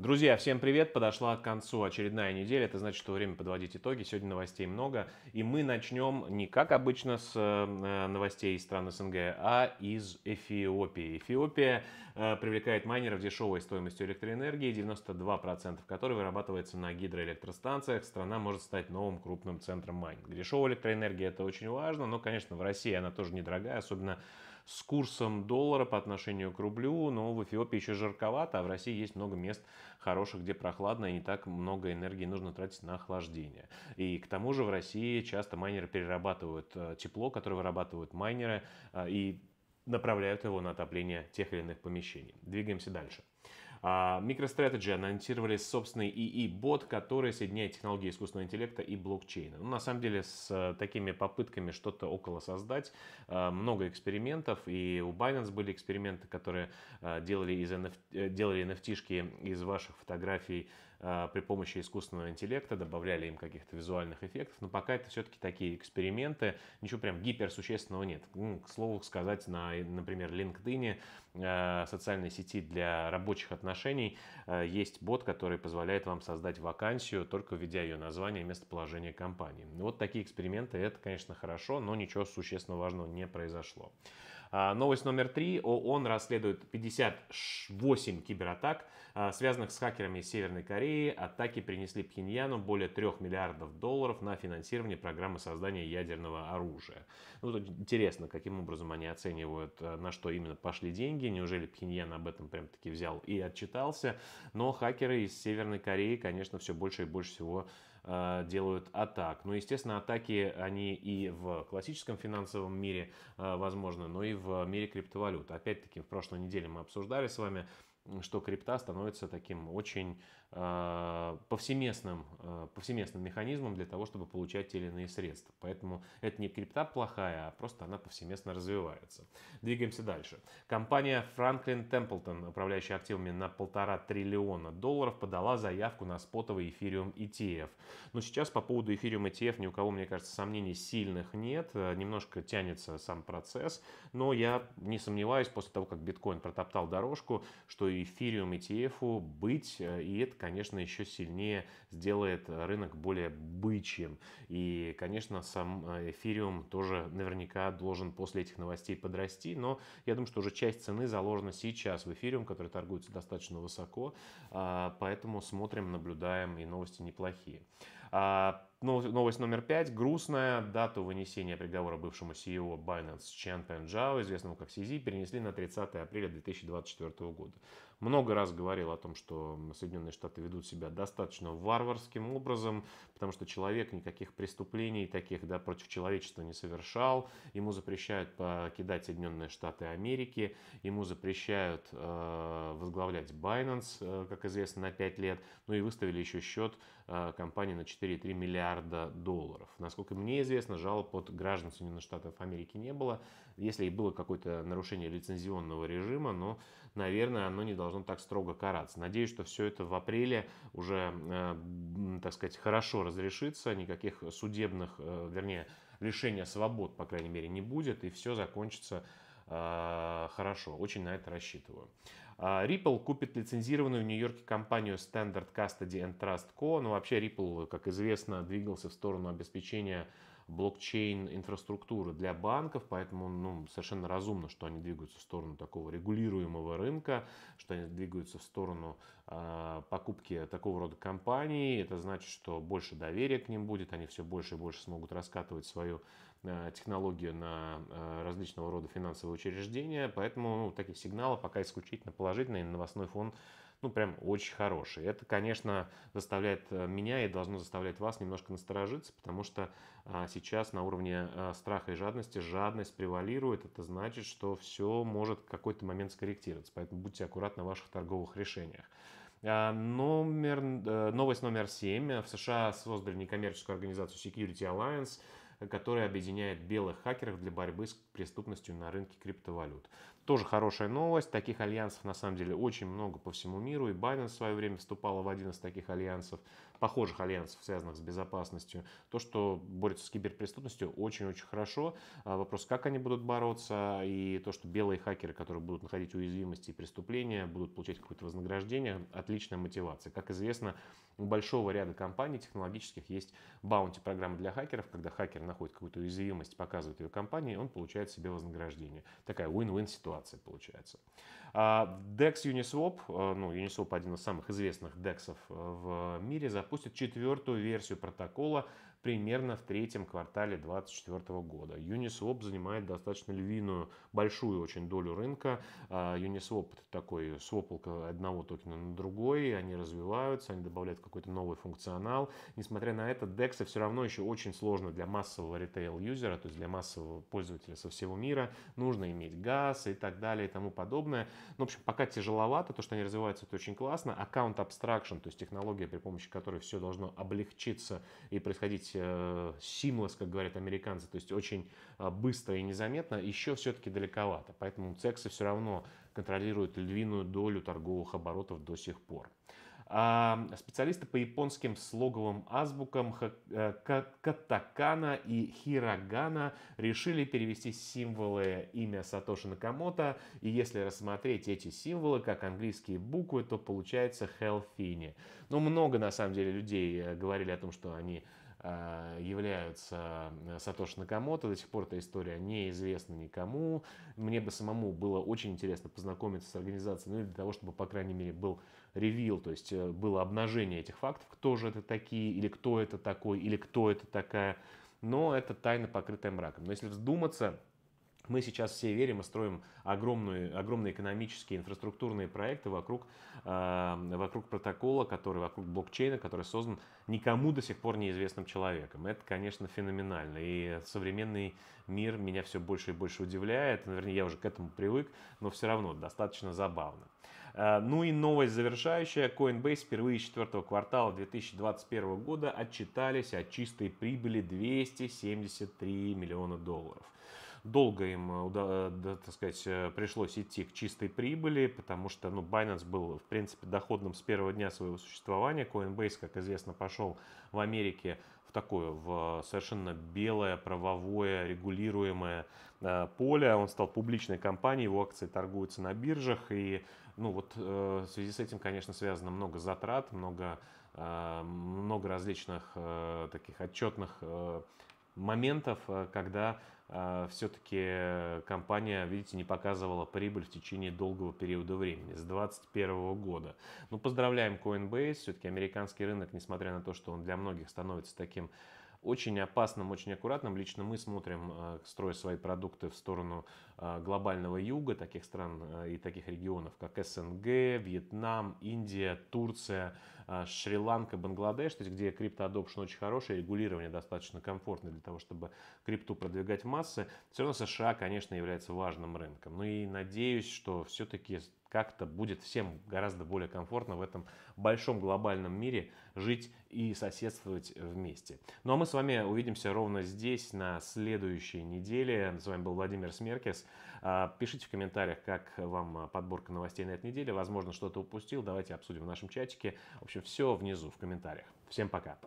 Друзья, всем привет! Подошла к концу очередная неделя. Это значит, что время подводить итоги. Сегодня новостей много. И мы начнем не как обычно с э, э, новостей из стран СНГ, а из Эфиопии. Эфиопия э, привлекает майнеров дешевой стоимостью электроэнергии, 92% которой вырабатывается на гидроэлектростанциях. Страна может стать новым крупным центром майнинга. Дешевая электроэнергия – это очень важно, но, конечно, в России она тоже недорогая, особенно с курсом доллара по отношению к рублю, но в Эфиопии еще жарковато, а в России есть много мест хороших, где прохладно и не так много энергии нужно тратить на охлаждение. И к тому же в России часто майнеры перерабатывают э, тепло, которое вырабатывают майнеры, э, и направляют его на отопление тех или иных помещений. Двигаемся дальше. MicroStrategy а, анонсировали собственный EE-бот, который соединяет технологии искусственного интеллекта и блокчейна. Ну, на самом деле, с э, такими попытками что-то около создать, э, много экспериментов, и у Binance были эксперименты, которые э, делали, из NF... делали nft из ваших фотографий при помощи искусственного интеллекта, добавляли им каких-то визуальных эффектов, но пока это все-таки такие эксперименты, ничего прям гиперсущественного нет. к слову сказать, на, например, LinkedIn Э, социальной сети для рабочих отношений э, есть бот, который позволяет вам создать вакансию, только введя ее название и местоположение компании. Ну, вот такие эксперименты, это, конечно, хорошо, но ничего существенно важного не произошло. А, новость номер три. ООН расследует 58 кибератак, э, связанных с хакерами Северной Кореи. Атаки принесли Пхеньяну более 3 миллиардов долларов на финансирование программы создания ядерного оружия. Ну, тут интересно, каким образом они оценивают, на что именно пошли деньги деньги. Неужели Пхеньян об этом прям таки взял и отчитался? Но хакеры из Северной Кореи, конечно, все больше и больше всего э, делают атак. Ну, естественно, атаки, они и в классическом финансовом мире э, возможны, но и в мире криптовалют. Опять-таки, в прошлой неделе мы обсуждали с вами что крипта становится таким очень а, повсеместным, а, повсеместным механизмом для того, чтобы получать те или иные средства. Поэтому это не крипта плохая, а просто она повсеместно развивается. Двигаемся дальше. Компания Franklin Templeton, управляющая активами на полтора триллиона долларов, подала заявку на спотовый эфириум ETF. Но сейчас по поводу эфириум ETF ни у кого, мне кажется, сомнений сильных нет. Немножко тянется сам процесс, но я не сомневаюсь, после того, как биткоин протоптал дорожку, что эфириум ETF быть, э, и это, конечно, еще сильнее сделает рынок более бычьим. И, конечно, сам э, эфириум тоже наверняка должен после этих новостей подрасти, но я думаю, что уже часть цены заложена сейчас в эфириум, который торгуется достаточно высоко, а, поэтому смотрим, наблюдаем, и новости неплохие. А, Новость номер пять. Грустная. Дату вынесения приговора бывшему CEO Binance Чен Пенджао, известному как CZ, перенесли на 30 апреля 2024 года. Много раз говорил о том, что Соединенные Штаты ведут себя достаточно варварским образом, потому что человек никаких преступлений таких да, против человечества не совершал. Ему запрещают покидать Соединенные Штаты Америки, ему запрещают э, возглавлять Binance, э, как известно, на 5 лет, ну и выставили еще счет э, компании на 4,3 миллиарда миллиарда долларов. Насколько мне известно, жалоб от граждан Соединенных Штатов Америки не было. Если и было какое-то нарушение лицензионного режима, но, наверное, оно не должно так строго караться. Надеюсь, что все это в апреле уже, э, так сказать, хорошо разрешится, никаких судебных, э, вернее, лишения свобод, по крайней мере, не будет, и все закончится э, хорошо. Очень на это рассчитываю. А, Ripple купит лицензированную в Нью-Йорке компанию Standard Custody and Trust Co. Но ну, вообще Ripple, как известно, двигался в сторону обеспечения блокчейн-инфраструктуры для банков, поэтому ну, совершенно разумно, что они двигаются в сторону такого регулируемого рынка, что они двигаются в сторону э, покупки такого рода компаний. Это значит, что больше доверия к ним будет, они все больше и больше смогут раскатывать свою Э, технологию на э, различного рода финансовые учреждения, поэтому ну, такие сигналы пока исключительно положительные, новостной фон ну прям очень хороший. Это, конечно, заставляет э, меня и должно заставлять вас немножко насторожиться, потому что а, сейчас на уровне страха и жадности жадность превалирует. Это значит, что все может в какой-то момент скорректироваться, поэтому будьте аккуратны в ваших торговых решениях. А, номер, новость номер 7. В США создали некоммерческую организацию Security Alliance который объединяет белых хакеров для борьбы с преступностью на рынке криптовалют. Тоже хорошая новость. Таких альянсов на самом деле очень много по всему миру. И Байден в свое время вступал в один из таких альянсов, похожих альянсов, связанных с безопасностью. То, что борется с киберпреступностью, очень-очень хорошо. А, вопрос, как они будут бороться, и то, что белые хакеры, которые будут находить уязвимости и преступления, будут получать какое-то вознаграждение, отличная мотивация. Как известно, у большого ряда компаний технологических есть баунти-программы для хакеров, когда хакер находит какую-то уязвимость, показывает ее компании, он получает себе вознаграждение. Такая win-win ситуация получается. А, DEX Uniswap, э, ну, Uniswap один из самых известных DEX э, в мире, запустит четвертую версию протокола примерно в третьем квартале 2024 года. Uniswap занимает достаточно львиную, большую очень долю рынка. А, Uniswap это такой свопалка одного токена на другой, они развиваются, они добавляют какой-то новый функционал. Несмотря на это, DEX все равно еще очень сложно для массового ритейл-юзера, то есть для массового пользователя со всего мира. Нужно иметь газ и так далее и тому подобное. Ну, в общем, пока тяжеловато, то, что они развиваются, это очень классно. Аккаунт abstraction, то есть технология, при помощи которой все должно облегчиться и происходить быть э, seamless, как говорят американцы, то есть очень э, быстро и незаметно, еще все-таки далековато. Поэтому цексы все равно контролируют львиную долю торговых оборотов до сих пор. Специалисты по японским слоговым азбукам э, катакана и хирагана решили перевести символы имя Сатоши Накамото. И если рассмотреть эти символы как английские буквы, то получается Хелфини. Но ну, много на самом деле людей говорили о том, что они а, являются э, Сатоши Накамото. До сих пор эта история неизвестна никому. Мне бы самому было очень интересно познакомиться с организацией, ну, для того, чтобы, по крайней мере, был ревил, то есть э, было обнажение этих фактов, кто же это такие, или кто это такой, или кто это такая. Но это тайна, покрытая мраком. Но если вздуматься, мы сейчас все верим и строим огромные, огромные экономические инфраструктурные проекты вокруг, э, вокруг протокола, который вокруг блокчейна, который создан никому до сих пор неизвестным человеком. Это, конечно, феноменально. И современный мир меня все больше и больше удивляет. Наверное, ну, я уже к этому привык, но все равно достаточно забавно. Э, ну и новость завершающая. Coinbase впервые с четвертого квартала 2021 года отчитались о чистой прибыли 273 миллиона долларов долго им, э, э, так сказать, э, пришлось идти к чистой прибыли, потому что, ну, Binance был, в принципе, доходным с первого дня своего существования. Coinbase, как известно, пошел в Америке в такое, в совершенно белое, правовое, регулируемое поле. Он стал публичной компанией, его акции торгуются на биржах. И ну вот, в связи с этим, конечно, связано много затрат, много, много различных таких отчетных моментов, когда а, все-таки компания, видите, не показывала прибыль в течение долгого периода времени, с 2021 года. Ну, поздравляем Coinbase, все-таки американский рынок, несмотря на то, что он для многих становится таким очень опасным, очень аккуратным. Лично мы смотрим, а, строя свои продукты в сторону а, глобального юга, таких стран и таких регионов, как СНГ, Вьетнам, Индия, Турция, а Шри-Ланка, Бангладеш, то есть где криптоадопшн очень хороший, регулирование достаточно комфортное для того, чтобы крипту продвигать массы, все равно США, конечно, является важным рынком. Ну и надеюсь, что все-таки как-то будет всем гораздо более комфортно в этом большом глобальном мире жить и соседствовать вместе. Ну а мы с вами увидимся ровно здесь на следующей неделе. С вами был Владимир Смеркес. А, пишите в комментариях, как вам подборка новостей на этой неделе. Возможно, что-то упустил. Давайте обсудим в нашем чатике. В общем, все внизу в комментариях. Всем пока!